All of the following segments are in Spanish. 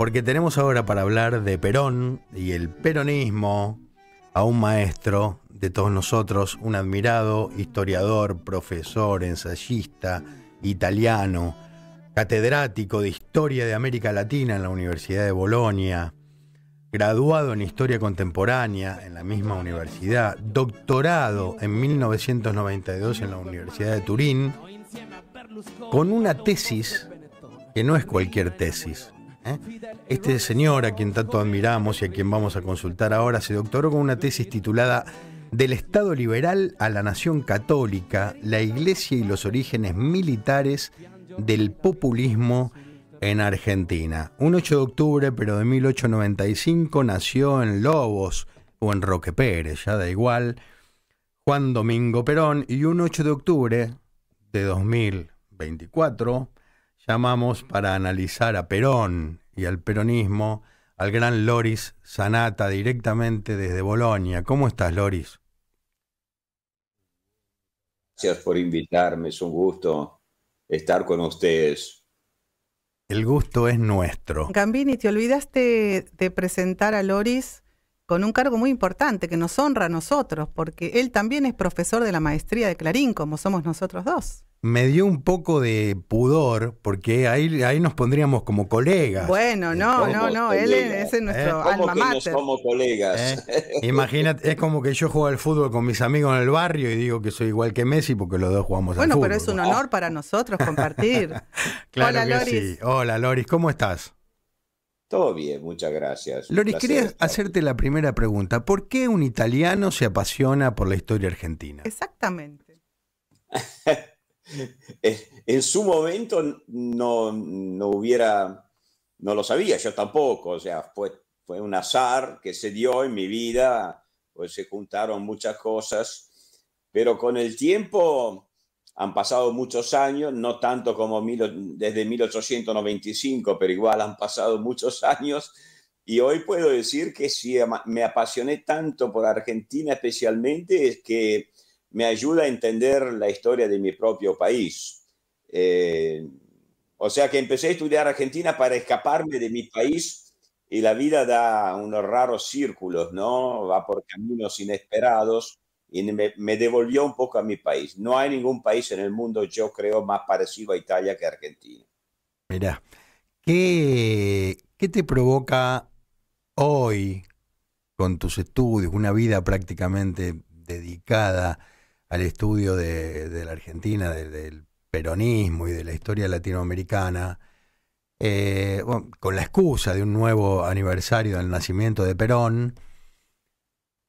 porque tenemos ahora para hablar de Perón y el peronismo a un maestro de todos nosotros, un admirado historiador, profesor, ensayista, italiano, catedrático de Historia de América Latina en la Universidad de Bolonia, graduado en Historia Contemporánea en la misma universidad, doctorado en 1992 en la Universidad de Turín, con una tesis que no es cualquier tesis, ¿eh? Este señor, a quien tanto admiramos y a quien vamos a consultar ahora, se doctoró con una tesis titulada Del Estado liberal a la nación católica, la Iglesia y los orígenes militares del populismo en Argentina. Un 8 de octubre, pero de 1895, nació en Lobos o en Roque Pérez, ya da igual, Juan Domingo Perón, y un 8 de octubre de 2024, llamamos para analizar a Perón y al peronismo al gran Loris Sanata directamente desde Bolonia. ¿Cómo estás, Loris? Gracias por invitarme, es un gusto estar con ustedes. El gusto es nuestro. Gambini, te olvidaste de presentar a Loris con un cargo muy importante que nos honra a nosotros, porque él también es profesor de la maestría de Clarín, como somos nosotros dos me dio un poco de pudor, porque ahí, ahí nos pondríamos como colegas. Bueno, no, no, no, él es, ¿Eh? nuestro alma mater. Que ¿Eh? Imagínate, es como que yo juego al fútbol con mis amigos en el barrio y digo que soy igual que Messi porque los dos jugamos bueno, fútbol. Bueno, pero es un honor para nosotros compartir. Hola, Loris. Hola, Loris, ¿cómo estás? Todo bien, muchas gracias. Loris, quería hacerte la primera pregunta. ¿Por qué un italiano se apasiona por la historia argentina? Exactamente. Eh, en su momento no, hubiera, no lo sabía, yo tampoco, o sea, fue, fue un azar que se dio en mi vida, pues se juntaron muchas cosas, pero con el tiempo han pasado muchos años, no tanto como desde 1895, pero igual han pasado muchos años. Y hoy puedo decir que si me apasioné tanto por Argentina especialmente es que me ayuda a entender la historia de mi propio país. Eh, o sea que empecé a estudiar Argentina para escaparme de mi país y la vida da unos raros círculos, ¿no? Va por caminos inesperados y me, devolvió un poco a mi país. No hay ningún país en el mundo, yo creo, más parecido a Italia que Argentina. Mira, ¿qué, qué te provoca hoy con tus estudios, una vida prácticamente dedicada al estudio de, la Argentina, del peronismo y de la historia latinoamericana, eh, con la excusa de un nuevo aniversario del nacimiento de Perón,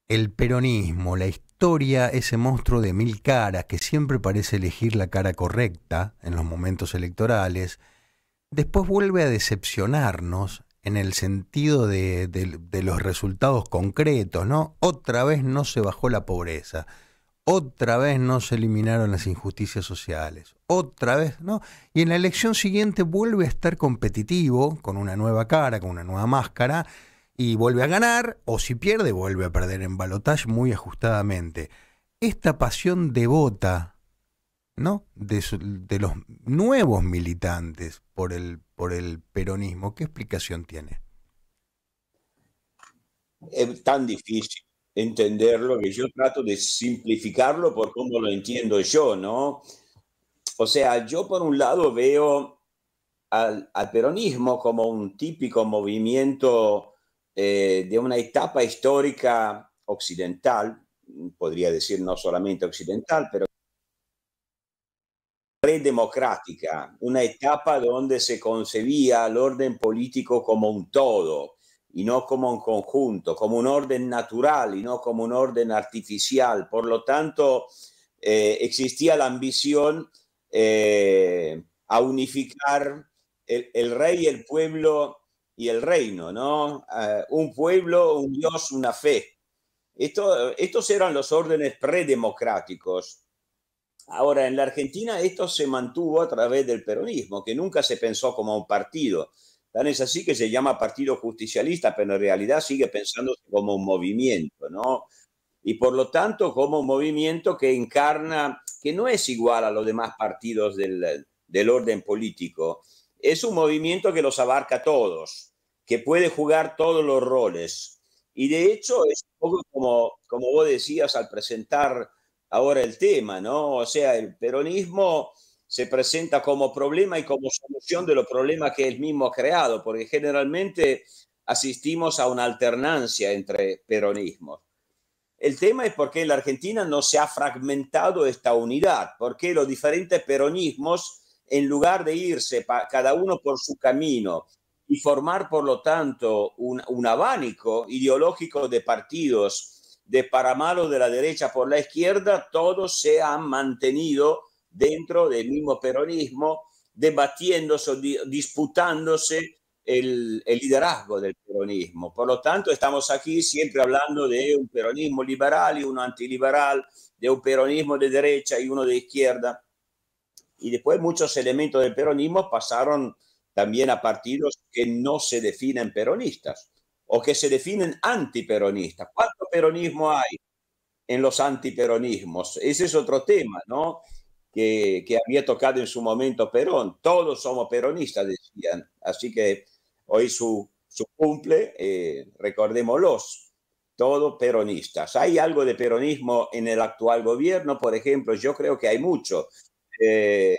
el peronismo, la historia, ese monstruo de mil caras que siempre parece elegir la cara correcta en los momentos electorales, después vuelve a decepcionarnos en el sentido de, de los resultados concretos, ¿no? Otra vez no se bajó la pobreza otra vez no se eliminaron las injusticias sociales. Otra vez, ¿no? Y en la elección siguiente vuelve a estar competitivo, con una nueva cara, con una nueva máscara, y vuelve a ganar, o si pierde, vuelve a perder en balotaje muy ajustadamente. Esta pasión devota, ¿no? De, los nuevos militantes por el, por el peronismo, ¿qué explicación tiene? Es tan difícil entenderlo, que yo trato de simplificarlo por cómo lo entiendo yo, ¿no? O sea, yo por un lado veo al, peronismo como un típico movimiento eh, de una etapa histórica occidental, podría decir no solamente occidental, pero predemocrática, una etapa donde se concebía el orden político como un todo, y no como un conjunto, como un orden natural y no como un orden artificial. Por lo tanto, eh, existía la ambición eh, a unificar el, rey, el pueblo y el reino, ¿no? Eh, un pueblo, un dios, una fe. Esto, estos eran los órdenes predemocráticos. Ahora, en la Argentina esto se mantuvo a través del peronismo, que nunca se pensó como un partido, Tan es así que se llama Partido Justicialista, pero en realidad sigue pensándose como un movimiento, ¿no? Y por lo tanto como un movimiento que encarna, que no es igual a los demás partidos del, orden político, es un movimiento que los abarca todos, que puede jugar todos los roles. Y de hecho es un poco como, como vos decías al presentar ahora el tema, ¿no? O sea, el peronismo se presenta como problema y como solución de los problemas que él mismo ha creado, porque generalmente asistimos a una alternancia entre peronismos. El tema es por qué en la Argentina no se ha fragmentado esta unidad, porque los diferentes peronismos, en lugar de irse cada uno por su camino y formar, por lo tanto, un, un abanico ideológico de partidos de paramalos de la derecha por la izquierda, todos se han mantenido dentro del mismo peronismo, debatiéndose, disputándose el, el, liderazgo del peronismo. Por lo tanto, estamos aquí siempre hablando de un peronismo liberal y uno antiliberal, de un peronismo de derecha y uno de izquierda. Y después muchos elementos del peronismo pasaron también a partidos que no se definen peronistas o que se definen antiperonistas. ¿Cuánto peronismo hay en los antiperonismos? Ese es otro tema, ¿no? que, había tocado en su momento Perón. Todos somos peronistas, decían. Así que hoy su, su cumple, eh, recordémoslos, todos peronistas. ¿Hay algo de peronismo en el actual gobierno? Por ejemplo, yo creo que hay mucho. Eh,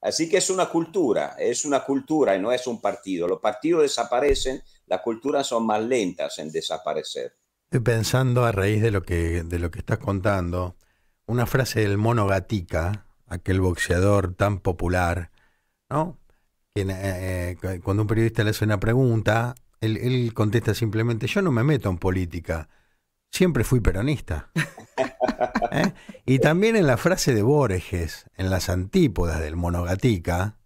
así que es una cultura, es una cultura y no es un partido. Los partidos desaparecen, las culturas son más lentas en desaparecer. Estoy pensando a raíz de lo que, de lo que estás contando una frase del mono aquel boxeador tan popular, ¿no? Eh, eh, cuando un periodista le hace una pregunta, él, contesta simplemente, yo no me meto en política, siempre fui peronista. ¿Eh? Y también en la frase de Borges, en las antípodas del monogatica,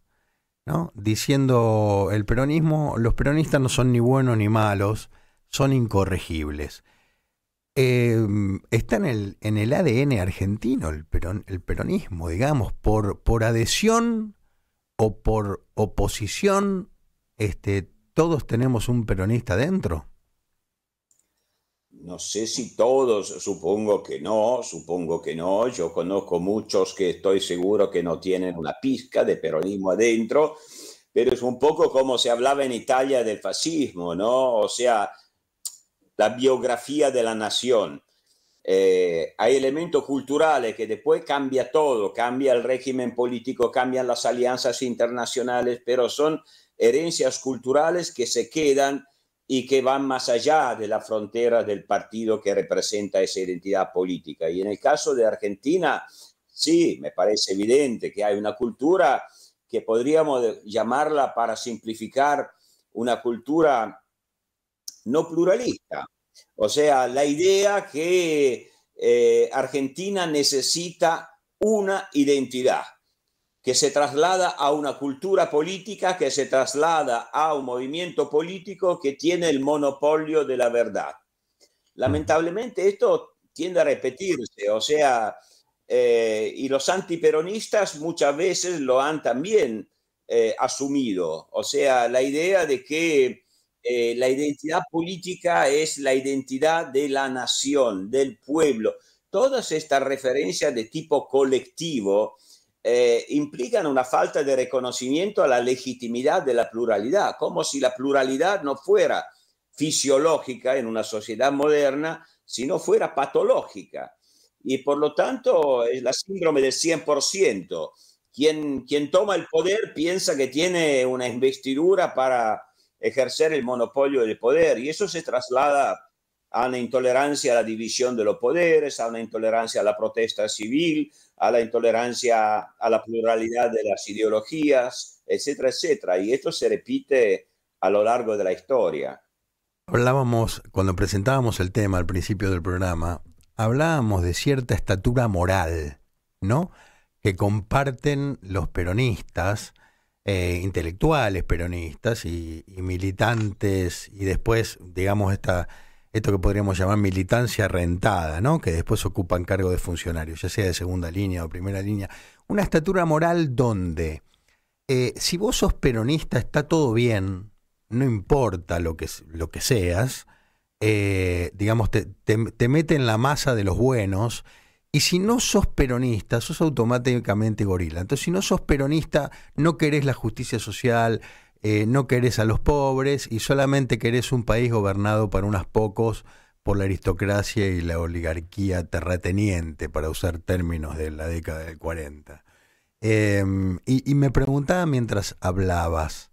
¿no? diciendo el peronismo, los peronistas no son ni buenos ni malos, son incorregibles. Em, está en el, en el ADN argentino el, el peronismo, digamos, por, por adhesión o por oposición, este, todos tenemos un peronista dentro. No sé si todos, supongo que no, supongo que no. Yo conozco muchos que estoy seguro que no tienen una pizca de peronismo adentro, pero es un poco como se hablaba en Italia del fascismo, ¿no? O sea, la biografía de la nación. Eh, hay elementos culturales que después cambia todo, cambia el régimen político, cambian las alianzas internacionales, pero son herencias culturales que se quedan y que van más allá de la frontera del partido que representa esa identidad política. Y en el caso de Argentina, sí, me parece evidente que hay una cultura que podríamos llamarla para simplificar una cultura no pluralista. O sea, la idea que eh, Argentina necesita una identidad que se traslada a una cultura política, que se traslada a un movimiento político que tiene el monopolio de la verdad. Lamentablemente esto tiende a repetirse, o sea, eh, y los antiperonistas muchas veces lo han también eh, asumido, o sea, la idea de que eh, la identidad política es la identidad de la nación, del pueblo. Todas estas referencias de tipo colectivo eh, implican una falta de reconocimiento a la legitimidad de la pluralidad, como si la pluralidad no fuera fisiológica en una sociedad moderna, sino fuera patológica. Y por lo tanto es la síndrome del 100%. Quien, quien toma el poder piensa que tiene una investidura para ejercer el monopolio del poder y eso se traslada a una intolerancia a la división de los poderes, a una intolerancia a la protesta civil, a la intolerancia a la pluralidad de las ideologías, etcétera, etcétera. Y esto se repite a lo largo de la historia. Hablábamos, cuando presentábamos el tema al principio del programa, hablábamos de cierta estatura moral, ¿no? Que comparten los peronistas eh, intelectuales peronistas y, militantes y después, digamos, esta, esto que podríamos llamar militancia rentada, ¿no? que después ocupan cargo de funcionarios, ya sea de segunda línea o primera línea. Una estatura moral donde eh, si vos sos peronista está todo bien, no importa lo que, lo que seas, eh, digamos, te, te, te mete en la masa de los buenos y si no sos peronista, sos automáticamente gorila. Entonces, si no sos peronista, no querés la justicia social, eh, no querés a los pobres y solamente querés un país gobernado para unos pocos por la aristocracia y la oligarquía terrateniente, para usar términos de la década del 40. Em, y, me preguntaba mientras hablabas,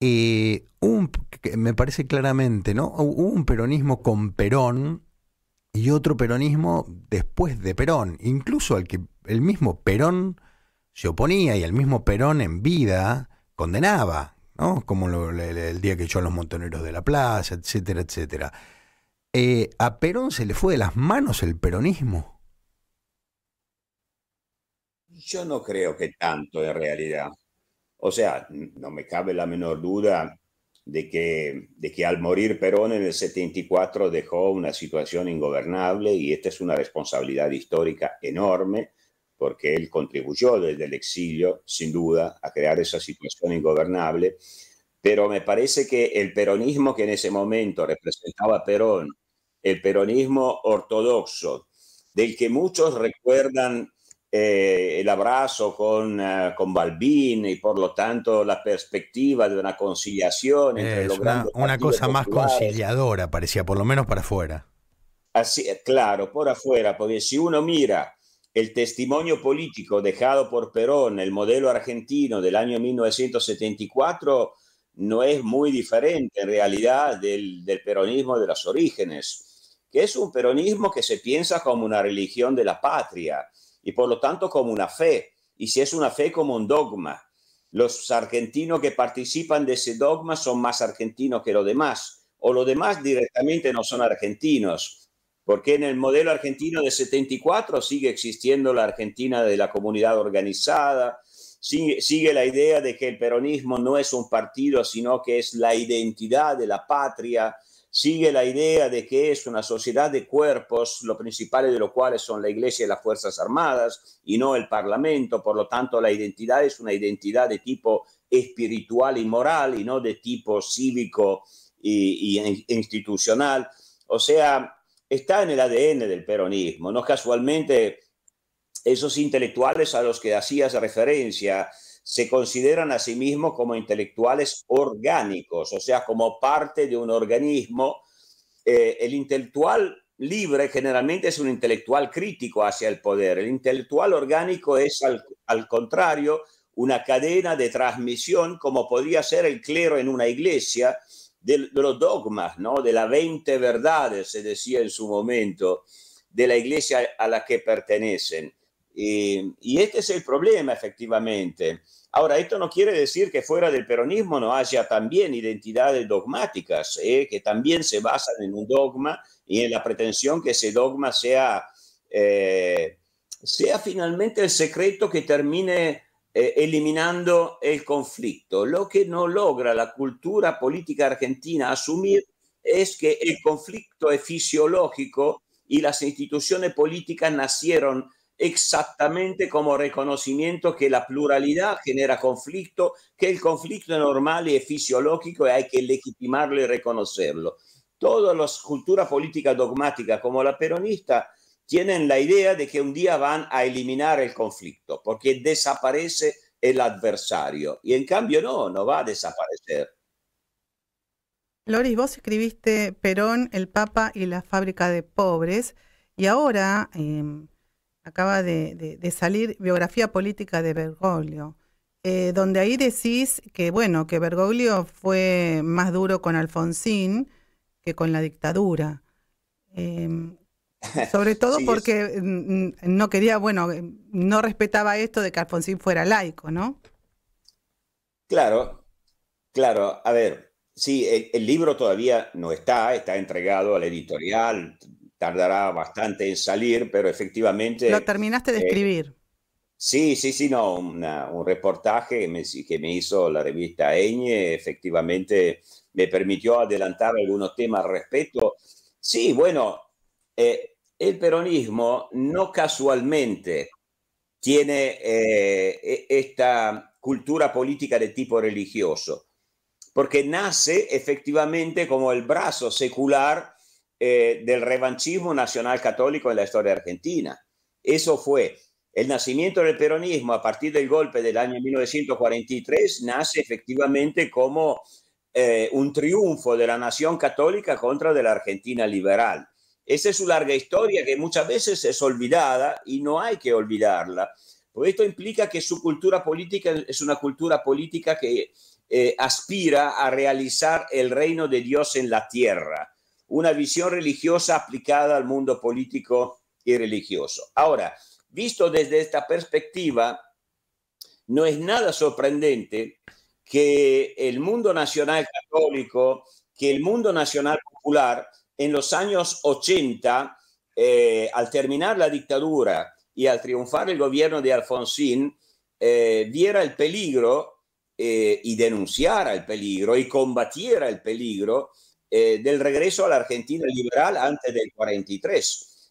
eh, un, me parece claramente, ¿no? Hubo un peronismo con Perón y otro peronismo después de Perón, incluso al que el mismo Perón se oponía y el mismo Perón en vida condenaba, ¿no? como el, día que echó a los montoneros de la plaza, etcétera, etcétera. Eh, a Perón se le fue de las manos el peronismo. Yo no creo que tanto en realidad. O sea, no me cabe la menor duda de que, de que al morir Perón en el 74 dejó una situación ingobernable y esta es una responsabilidad histórica enorme porque él contribuyó desde el exilio, sin duda, a crear esa situación ingobernable, pero me parece que el peronismo que en ese momento representaba Perón, el peronismo ortodoxo, del que muchos recuerdan eh, el abrazo con, eh, con, Balbín y por lo tanto la perspectiva de una conciliación. es una, cosa más conciliadora, parecía, por lo menos para afuera. Así, eh, claro, por afuera, porque si uno mira el testimonio político dejado por Perón, el modelo argentino del año 1974, no es muy diferente en realidad del, del peronismo de los orígenes, que es un peronismo que se piensa como una religión de la patria y por lo tanto como una fe, y si es una fe como un dogma. Los argentinos que participan de ese dogma son más argentinos que los demás, o los demás directamente no son argentinos, porque en el modelo argentino de 74 sigue existiendo la Argentina de la comunidad organizada, sigue, la idea de que el peronismo no es un partido, sino que es la identidad de la patria, sigue la idea de que es una sociedad de cuerpos, lo principales de los cuales son la Iglesia y las Fuerzas Armadas, y no el Parlamento. Por lo tanto, la identidad es una identidad de tipo espiritual y moral, y no de tipo cívico y, y e institucional. O sea, está en el ADN del peronismo. No casualmente esos intelectuales a los que hacías referencia, se consideran a sí mismos como intelectuales orgánicos, o sea, como parte de un organismo. Eh, el intelectual libre generalmente es un intelectual crítico hacia el poder. El intelectual orgánico es, al, contrario, una cadena de transmisión, como podría ser el clero en una iglesia, de, los dogmas, ¿no? de las 20 verdades, se decía en su momento, de la iglesia a la que pertenecen. Eh, y este es el problema, efectivamente. Ahora, esto no quiere decir que fuera del peronismo no haya también identidades dogmáticas, eh, que también se basan en un dogma y en la pretensión que ese dogma sea, eh, sea finalmente el secreto que termine eliminando el conflicto. Lo que no logra la cultura política argentina asumir es que el conflicto es fisiológico y las instituciones políticas nacieron exactamente como reconocimiento que la pluralidad genera conflicto, que el conflicto es normal y es fisiológico y hay que legitimarlo y reconocerlo. Todas las culturas políticas dogmáticas como la peronista tienen la idea de que un día van a eliminar el conflicto porque desaparece el adversario y en cambio no, no va a desaparecer. Loris, vos escribiste Perón, el Papa y la fábrica de pobres y ahora... Em, acaba de, salir Biografía Política de Bergoglio, eh, donde ahí decís que, bueno, que Bergoglio fue más duro con Alfonsín que con la dictadura. Em, sobre todo porque mm, mm, no quería, bueno, no respetaba esto de que Alfonsín fuera laico, ¿no? Claro, claro. A ver, sí, el, el libro todavía no está, está entregado a la editorial, tardará bastante en salir, pero efectivamente... Lo terminaste de eh, escribir. sí, sí, sí, no, un reportaje que me, hizo la revista Eñe, efectivamente me permitió adelantar algunos temas al respecto. Sí, bueno, eh, el peronismo no casualmente tiene eh, e, esta cultura política de tipo religioso, porque nace efectivamente como el brazo secular eh, del revanchismo nacional católico en la historia argentina. Eso fue. El nacimiento del peronismo a partir del golpe del año 1943 nace efectivamente como eh, un triunfo de la nación católica contra de la Argentina liberal. Esa es su larga historia que muchas veces es olvidada y no hay que olvidarla. porque esto implica que su cultura política es una cultura política que eh, aspira a realizar el reino de Dios en la tierra una visión religiosa aplicada al mundo político y religioso. Ahora, visto desde esta perspectiva, no es nada sorprendente que el mundo nacional católico, que el mundo nacional popular en los años 80, eh, al terminar la dictadura y al triunfar el gobierno de Alfonsín, eh, viera el peligro eh, y denunciara el peligro y combatiera el peligro eh, del regreso a la Argentina liberal antes del 43.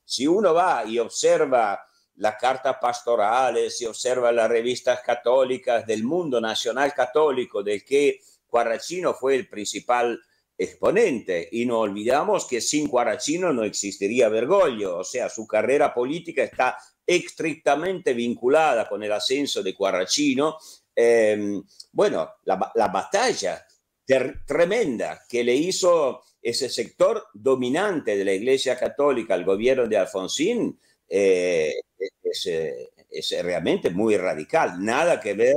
Si uno va y observa las cartas pastorales, si observa las revistas católicas del mundo nacional católico, del que Guarachino fue el principal exponente. Y no olvidamos que sin Guarachino no existiría Bergoglio, o sea, su carrera política está estrictamente vinculada con el ascenso de Guarachino. Eh, bueno, la, la batalla tremenda que le hizo ese sector dominante de la Iglesia Católica al gobierno de Alfonsín eh, eh, es, realmente muy radical. Nada que ver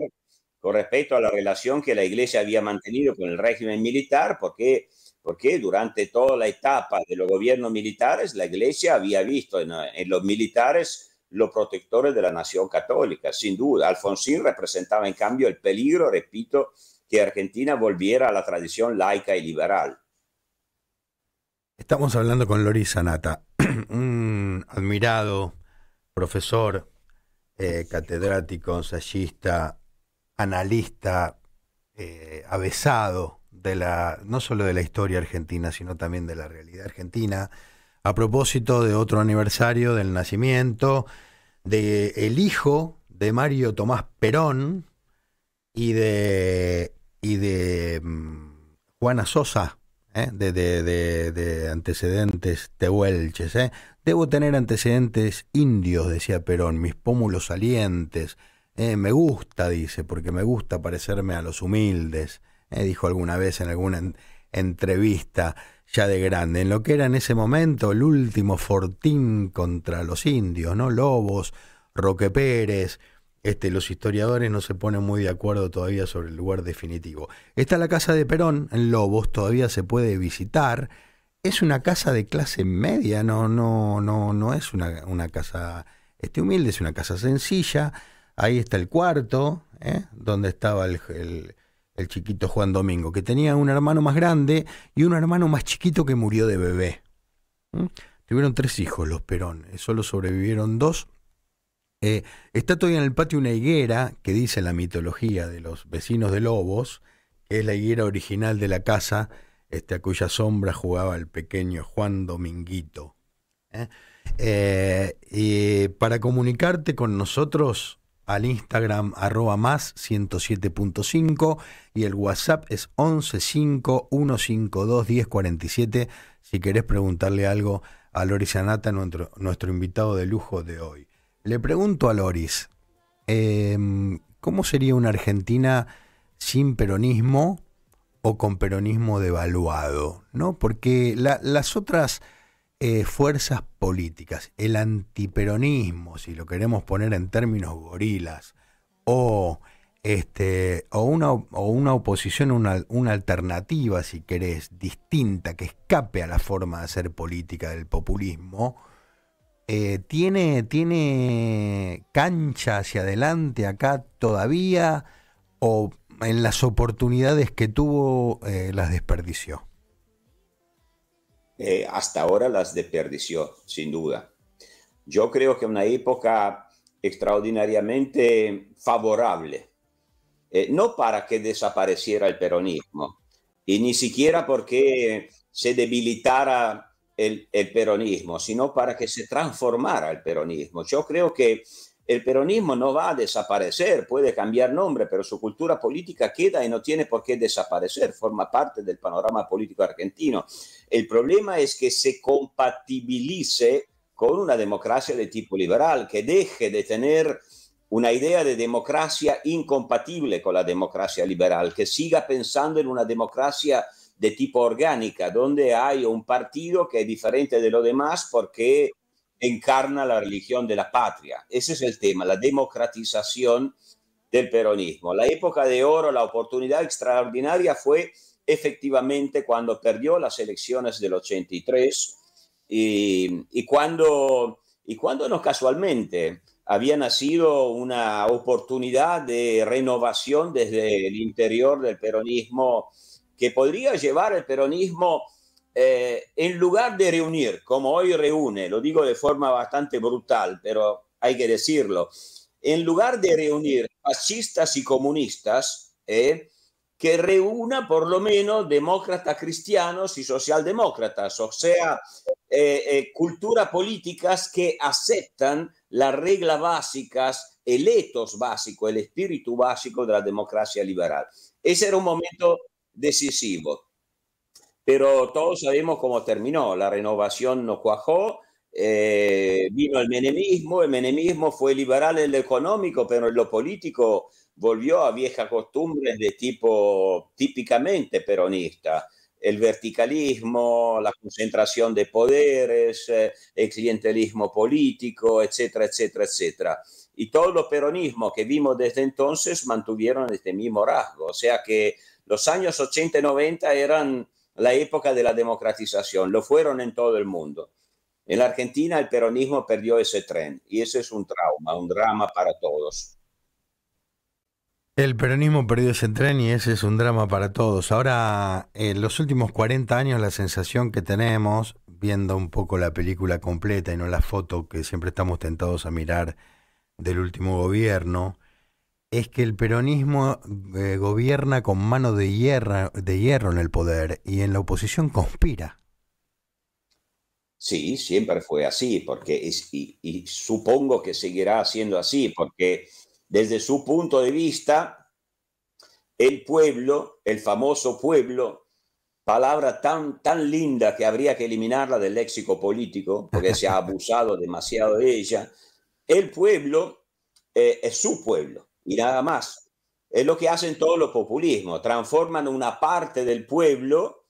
con respecto a la relación que la Iglesia había mantenido con el régimen militar, porque, porque durante toda la etapa de los gobiernos militares, la Iglesia había visto en los militares los protectores de la nación católica, sin duda. Alfonsín representaba, en cambio, el peligro, repito, que Argentina volviera a la tradición laica y liberal. Estamos hablando con Lori Sanata, un admirado profesor, eh, catedrático, ensayista, analista, eh, avesado de la, no solo de la historia argentina, sino también de la realidad argentina, a propósito de otro aniversario del nacimiento de hijo de Mario Tomás Perón y de y de mm, Juana Sosa, ¿eh? de, de, antecedentes tehuelches. ¿eh? Debo tener antecedentes indios, decía Perón, mis pómulos salientes. ¿eh? me gusta, dice, porque me gusta parecerme a los humildes, ¿eh? dijo alguna vez en alguna entrevista ya de grande, en lo que era en ese momento el último fortín contra los indios, ¿no? Lobos, Roque Pérez, este, los historiadores no se ponen muy de acuerdo todavía sobre el lugar definitivo. Está la casa de Perón en Lobos, todavía se puede visitar. Es una casa de clase media, no, no, no, no es una, casa este, humilde, es una casa sencilla. Ahí está el cuarto, ¿eh? donde estaba el, chiquito Juan Domingo, que tenía un hermano más grande y un hermano más chiquito que murió de bebé. ¿Mm? Tuvieron tres hijos los Perón, eh, solo sobrevivieron dos eh, está todavía en el patio una higuera que dice la mitología de los vecinos de Lobos, que es la higuera original de la casa, este, a cuya sombra jugaba el pequeño Juan Dominguito. ¿eh? Eh, y para comunicarte con nosotros al Instagram arroba más 107.5 y el WhatsApp es 1151521047 si querés preguntarle algo a Lorisanata, nuestro invitado de lujo de hoy. Le pregunto a Loris, em, ¿cómo sería una Argentina sin peronismo o con peronismo devaluado? ¿no? Porque las otras eh, fuerzas políticas, el antiperonismo, si lo queremos poner en términos gorilas, o, este, o, una, oposición, una, una alternativa, si querés, distinta, que escape a la forma de hacer política del populismo, eh, ¿tiene, ¿Tiene cancha hacia adelante acá todavía o en las oportunidades que tuvo eh, las desperdició? Eh, hasta ahora las desperdició, sin duda. Yo creo que una época extraordinariamente favorable, no para que desapareciera el peronismo, y ni siquiera porque se debilitara el, peronismo, sino para que se transformara el peronismo. Yo creo que el peronismo no va a desaparecer, puede cambiar nombre, pero su cultura política queda y no tiene por qué desaparecer, forma parte del panorama político argentino. El problema es que se compatibilice con una democracia de tipo liberal, que deje de tener una idea de democracia incompatible con la democracia liberal, que siga pensando en una democracia de tipo orgánica, donde hay un partido que es diferente de lo demás porque encarna la religión de la patria. Ese es el tema, la democratización del peronismo. La época de oro, la oportunidad extraordinaria fue efectivamente cuando perdió las elecciones del 83 y, cuando, y cuando no casualmente había nacido una oportunidad de renovación desde el interior del peronismo que podría llevar el peronismo eh, en lugar de reunir, como hoy reúne, lo digo de forma bastante brutal, pero hay que decirlo, en lugar de reunir fascistas y comunistas, eh, que reúna por lo menos demócratas cristianos y socialdemócratas, o sea, eh, eh, culturas políticas que aceptan las reglas básicas, el etos básico, el espíritu básico de la democracia liberal. Ese era un momento decisivo. Pero todos sabemos cómo terminó, la renovación no cuajó, eh, vino el menemismo, el menemismo fue liberal en lo económico, pero en lo político volvió a viejas costumbres de tipo típicamente peronista. El verticalismo, la concentración de poderes, eh, el clientelismo político, etcétera, etcétera, etcétera. Y todos los peronismos que vimos desde entonces mantuvieron este mismo rasgo. O sea que los años 80 y 90 eran la época de la democratización, lo fueron en todo el mundo. En la Argentina el peronismo perdió ese tren y ese es un trauma, un drama para todos. El peronismo perdió ese tren y ese es un drama para todos. Ahora, en los últimos 40 años la sensación que tenemos, viendo un poco la película completa y no la foto que siempre estamos tentados a mirar del último gobierno, es que el peronismo eh, gobierna con mano de hierro, de hierro en el poder y en la oposición conspira. Sí, siempre fue así, porque y, supongo que seguirá siendo así, porque desde su punto de vista, el pueblo, el famoso pueblo, palabra tan, tan linda que habría que eliminarla del léxico político, porque se ha abusado demasiado de ella, el pueblo eh, es su pueblo y nada más. Es lo que hacen todos los populismos, transforman una parte del pueblo,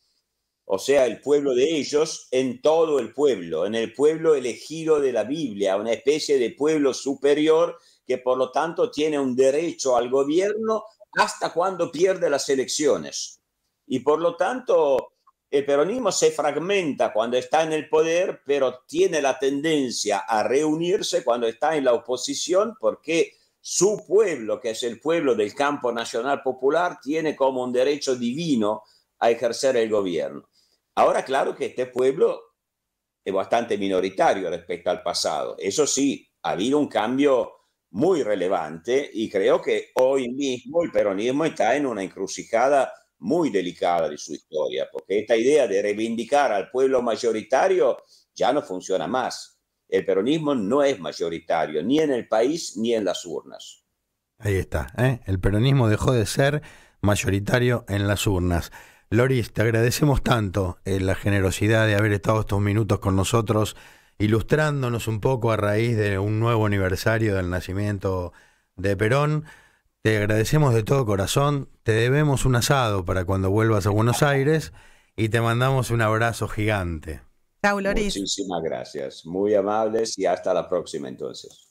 o sea, el pueblo de ellos, en todo el pueblo, en el pueblo elegido de la Biblia, una especie de pueblo superior que por lo tanto tiene un derecho al gobierno hasta cuando pierde las elecciones. Y por lo tanto, el peronismo se fragmenta cuando está en el poder, pero tiene la tendencia a reunirse cuando está en la oposición porque su pueblo, que es el pueblo del campo nacional popular, tiene como un derecho divino a ejercer el gobierno. Ahora, claro que este pueblo es bastante minoritario respecto al pasado. Eso sí, ha habido un cambio muy relevante y creo que hoy mismo el peronismo está en una encrucijada muy delicada de su historia, porque esta idea de reivindicar al pueblo mayoritario ya no funciona más el peronismo no es mayoritario, ni en el país ni en las urnas. Ahí está, ¿eh? el peronismo dejó de ser mayoritario en las urnas. Loris, te agradecemos tanto eh, la generosidad de haber estado estos minutos con nosotros, ilustrándonos un poco a raíz de un nuevo aniversario del nacimiento de Perón. Te agradecemos de todo corazón, te debemos un asado para cuando vuelvas a Buenos Aires y te mandamos un abrazo gigante. Muchísimas gracias. Muy amables y hasta la próxima entonces.